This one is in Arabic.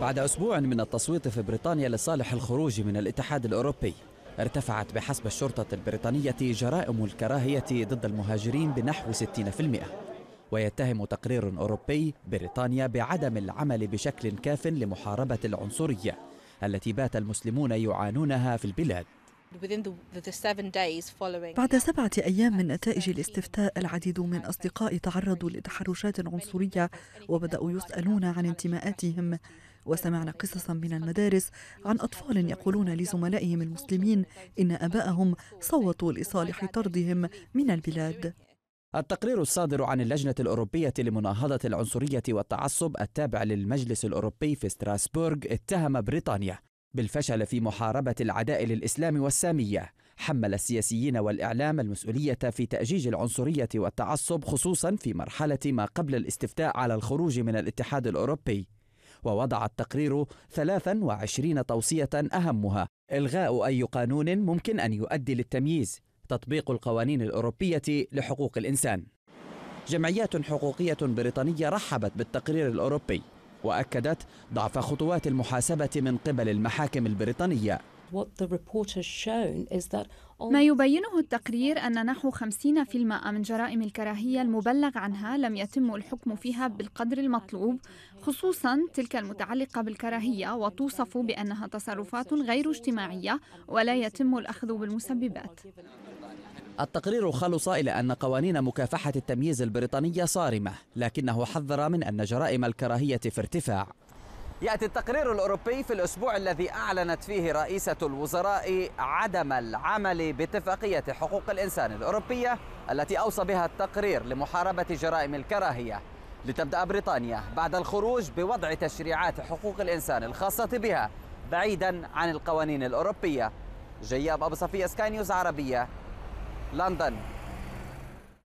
بعد أسبوع من التصويت في بريطانيا لصالح الخروج من الاتحاد الأوروبي ارتفعت بحسب الشرطة البريطانية جرائم الكراهية ضد المهاجرين بنحو 60% ويتهم تقرير أوروبي بريطانيا بعدم العمل بشكل كاف لمحاربة العنصرية التي بات المسلمون يعانونها في البلاد بعد سبعة أيام من نتائج الاستفتاء العديد من أصدقائي تعرضوا لتحرشات عنصرية وبدأوا يسألون عن انتماءاتهم وسمعنا قصصا من المدارس عن أطفال يقولون لزملائهم المسلمين إن أباءهم صوتوا لصالح طردهم من البلاد التقرير الصادر عن اللجنة الأوروبية لمناهضة العنصرية والتعصب التابع للمجلس الأوروبي في ستراسبورغ اتهم بريطانيا بالفشل في محاربة العداء للإسلام والسامية حمل السياسيين والإعلام المسؤولية في تأجيج العنصرية والتعصب خصوصا في مرحلة ما قبل الاستفتاء على الخروج من الاتحاد الأوروبي ووضع التقرير 23 توصية أهمها إلغاء أي قانون ممكن أن يؤدي للتمييز تطبيق القوانين الأوروبية لحقوق الإنسان جمعيات حقوقية بريطانية رحبت بالتقرير الأوروبي وأكدت ضعف خطوات المحاسبة من قبل المحاكم البريطانية ما يبينه التقرير أن نحو 50% من جرائم الكراهية المبلغ عنها لم يتم الحكم فيها بالقدر المطلوب خصوصا تلك المتعلقة بالكراهية وتوصف بأنها تصرفات غير اجتماعية ولا يتم الأخذ بالمسببات التقرير خلص إلى أن قوانين مكافحة التمييز البريطانية صارمة لكنه حذر من أن جرائم الكراهية في ارتفاع يأتي التقرير الأوروبي في الأسبوع الذي أعلنت فيه رئيسة الوزراء عدم العمل باتفاقية حقوق الإنسان الأوروبية التي أوصى بها التقرير لمحاربة جرائم الكراهية لتبدأ بريطانيا بعد الخروج بوضع تشريعات حقوق الإنسان الخاصة بها بعيدا عن القوانين الأوروبية جياب أبو صفية سكاي نيوز عربية London